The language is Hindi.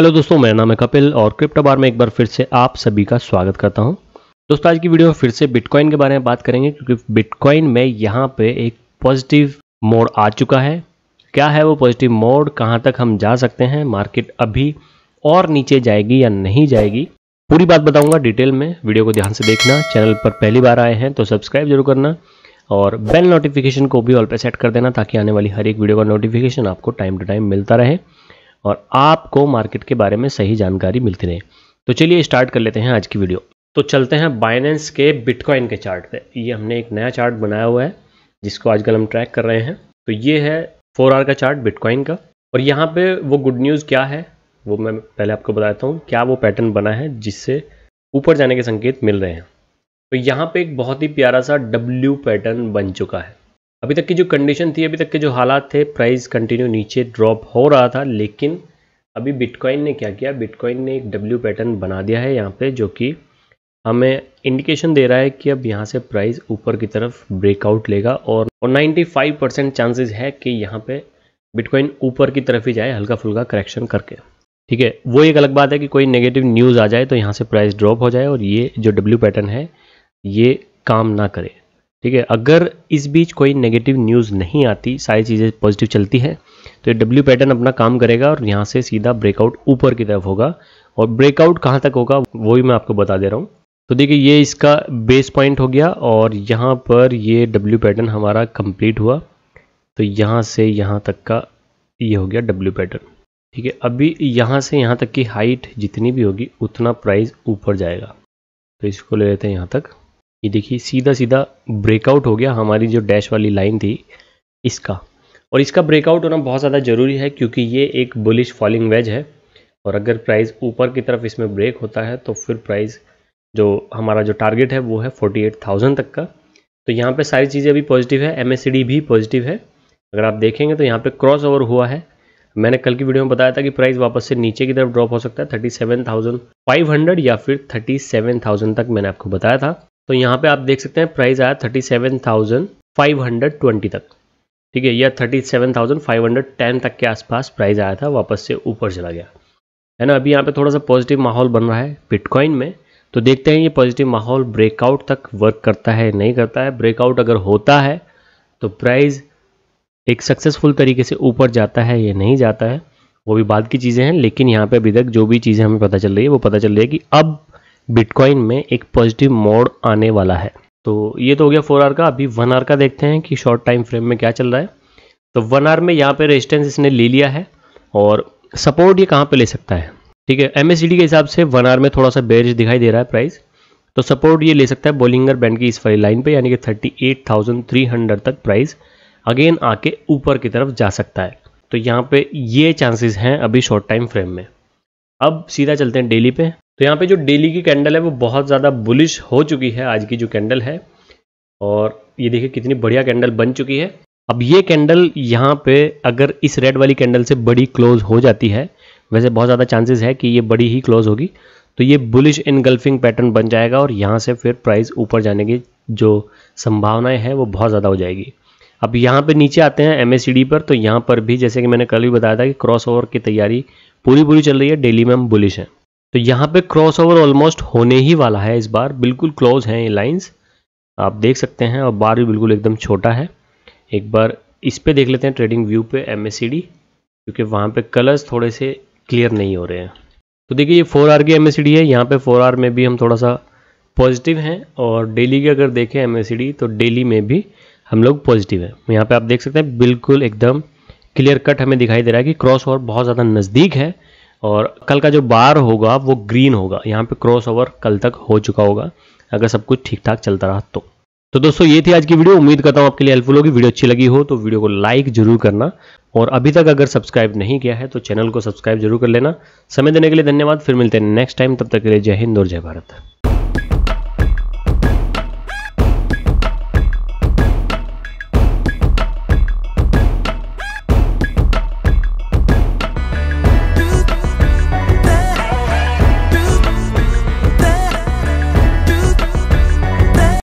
हेलो दोस्तों मेरा नाम है कपिल और क्रिप्टो बार में एक बार फिर से आप सभी का स्वागत करता हूं दोस्तों आज की वीडियो में फिर से बिटकॉइन के बारे में बात करेंगे क्योंकि बिटकॉइन में यहां पे एक पॉजिटिव मोड आ चुका है क्या है वो पॉजिटिव मोड कहां तक हम जा सकते हैं मार्केट अभी और नीचे जाएगी या नहीं जाएगी पूरी बात बताऊँगा डिटेल में वीडियो को ध्यान से देखना चैनल पर पहली बार आए हैं तो सब्सक्राइब जरूर करना और बेल नोटिफिकेशन को भी ऑल पर सेट कर देना ताकि आने वाली हर एक वीडियो का नोटिफिकेशन आपको टाइम टू टाइम मिलता रहे और आपको मार्केट के बारे में सही जानकारी मिलती रहे तो चलिए स्टार्ट कर लेते हैं आज की वीडियो तो चलते हैं बाइनेंस के बिटकॉइन के चार्ट पे ये हमने एक नया चार्ट बनाया हुआ है जिसको आजकल हम ट्रैक कर रहे हैं तो ये है फोर आर का चार्ट बिटकॉइन का और यहाँ पे वो गुड न्यूज़ क्या है वो मैं पहले आपको बताता हूँ क्या वो पैटर्न बना है जिससे ऊपर जाने के संकेत मिल रहे हैं तो यहाँ पे एक बहुत ही प्यारा सा डब्ल्यू पैटर्न बन चुका है अभी तक की जो कंडीशन थी अभी तक के जो हालात थे प्राइस कंटिन्यू नीचे ड्रॉप हो रहा था लेकिन अभी बिटकॉइन ने क्या किया बिटकॉइन ने एक डब्ल्यू पैटर्न बना दिया है यहाँ पे जो कि हमें इंडिकेशन दे रहा है कि अब यहाँ से प्राइस ऊपर की तरफ ब्रेकआउट लेगा और फाइव परसेंट चांसेज है कि यहाँ पे बिटकॉइन ऊपर की तरफ ही जाए हल्का फुल्का करेक्शन करके ठीक है वो एक अलग बात है कि कोई नेगेटिव न्यूज़ आ जाए तो यहाँ से प्राइस ड्रॉप हो जाए और ये जो डब्ल्यू पैटर्न है ये काम ना करे ठीक है अगर इस बीच कोई नेगेटिव न्यूज़ नहीं आती सारी चीज़ें पॉजिटिव चलती है तो ये डब्ल्यू पैटर्न अपना काम करेगा और यहाँ से सीधा ब्रेकआउट ऊपर की तरफ होगा और ब्रेकआउट कहाँ तक होगा वो भी मैं आपको बता दे रहा हूँ तो देखिए ये इसका बेस पॉइंट हो गया और यहाँ पर ये डब्ल्यू पैटर्न हमारा कंप्लीट हुआ तो यहाँ से यहाँ तक का ये हो गया डब्ल्यू पैटर्न ठीक है अभी यहाँ से यहाँ तक की हाइट जितनी भी होगी उतना प्राइस ऊपर जाएगा तो इसको ले लेते हैं यहाँ तक ये देखिए सीधा सीधा ब्रेकआउट हो गया हमारी जो डैश वाली लाइन थी इसका और इसका ब्रेकआउट होना बहुत ज़्यादा ज़रूरी है क्योंकि ये एक बुलिश फॉलिंग वेज है और अगर प्राइस ऊपर की तरफ इसमें ब्रेक होता है तो फिर प्राइस जो हमारा जो टारगेट है वो है 48,000 तक का तो यहाँ पे सारी चीज़ें भी पॉजिटिव है एम भी पॉजिटिव है अगर आप देखेंगे तो यहाँ पर क्रॉस ओवर हुआ है मैंने कल की वीडियो में बताया था कि प्राइस वापस से नीचे की तरफ ड्रॉप हो सकता है 37,500 या फिर 37,000 तक मैंने आपको बताया था तो यहाँ पे आप देख सकते हैं प्राइस आया thirty seven thousand five hundred twenty तक ठीक है या thirty seven thousand five hundred ten तक के आसपास प्राइस आया था वापस से ऊपर चला गया है ना अभी यहाँ पे थोड़ा सा पॉजिटिव माहौल बन रहा है बिटकॉइन में तो देखते हैं ये पॉजिटिव माहौल ब्रेकआउट तक वर्क करता है नहीं करता है ब्रेकआउट अगर होता है तो प्राइज़ एक सक्सेसफुल तरीके से ऊपर जाता है या नहीं जाता है वो भी बाद की चीज़ें हैं लेकिन यहाँ पे अभी तक जो भी चीज़ें हमें पता चल रही है वो पता चल रही है कि अब बिटकॉइन में एक पॉजिटिव मोड आने वाला है तो ये तो हो गया फोर आर का अभी वन आर का देखते हैं कि शॉर्ट टाइम फ्रेम में क्या चल रहा है तो वन आर में यहाँ पे रेजिस्टेंस इसने ले लिया है और सपोर्ट ये कहाँ पे ले सकता है ठीक है एम के हिसाब से वन आर में थोड़ा सा बेरिज दिखाई दे रहा है प्राइस तो सपोर्ट ये ले सकता है बोलिंगर बैंड की इस वाली लाइन पे यानी कि थर्टी तक प्राइस अगेन आके ऊपर की तरफ जा सकता है तो यहाँ पे ये चांसेस हैं अभी शॉर्ट टाइम फ्रेम में अब सीधा चलते हैं डेली पे तो यहाँ पे जो डेली की कैंडल है वो बहुत ज़्यादा बुलिश हो चुकी है आज की जो कैंडल है और ये देखिए कितनी बढ़िया कैंडल बन चुकी है अब ये कैंडल यहाँ पे अगर इस रेड वाली कैंडल से बड़ी क्लोज हो जाती है वैसे बहुत ज़्यादा चांसेस है कि ये बड़ी ही क्लोज होगी तो ये बुलिश इनगल्फिंग पैटर्न बन जाएगा और यहाँ से फिर प्राइस ऊपर जाने की जो संभावनाएँ हैं वो बहुत ज़्यादा हो जाएगी अब यहाँ पर नीचे आते हैं एम पर तो यहाँ पर भी जैसे कि मैंने कल भी बताया था कि क्रॉस की तैयारी पूरी पूरी चल रही है डेली में हम बुलिश हैं तो यहाँ पे क्रॉसओवर ऑलमोस्ट होने ही वाला है इस बार बिल्कुल क्लोज हैं ये लाइंस आप देख सकते हैं और बार भी बिल्कुल एकदम छोटा है एक बार इस पे देख लेते हैं ट्रेडिंग व्यू पे एम क्योंकि वहाँ पे कलर्स थोड़े से क्लियर नहीं हो रहे हैं तो देखिए ये फोर आर की एम है यहाँ पे फोर आर में भी हम थोड़ा सा पॉजिटिव हैं और डेली की अगर देखें एम तो डेली में भी हम लोग पॉजिटिव हैं यहाँ पर आप देख सकते हैं बिल्कुल एकदम क्लियर कट हमें दिखाई दे रहा है कि क्रॉस ओवर बहुत ज़्यादा नज़दीक है और कल का जो बार होगा वो ग्रीन होगा यहाँ पे क्रॉस ओवर कल तक हो चुका होगा अगर सब कुछ ठीक ठाक चलता रहा तो तो दोस्तों ये थी आज की वीडियो उम्मीद करता हूँ आपके लिए हेल्पफुल होगी वीडियो अच्छी लगी हो तो वीडियो को लाइक जरूर करना और अभी तक अगर सब्सक्राइब नहीं किया है तो चैनल को सब्सक्राइब जरूर कर लेना समय देने के लिए धन्यवाद फिर मिलते हैं नेक्स्ट टाइम तब तक के लिए जय हिंद और जय भारत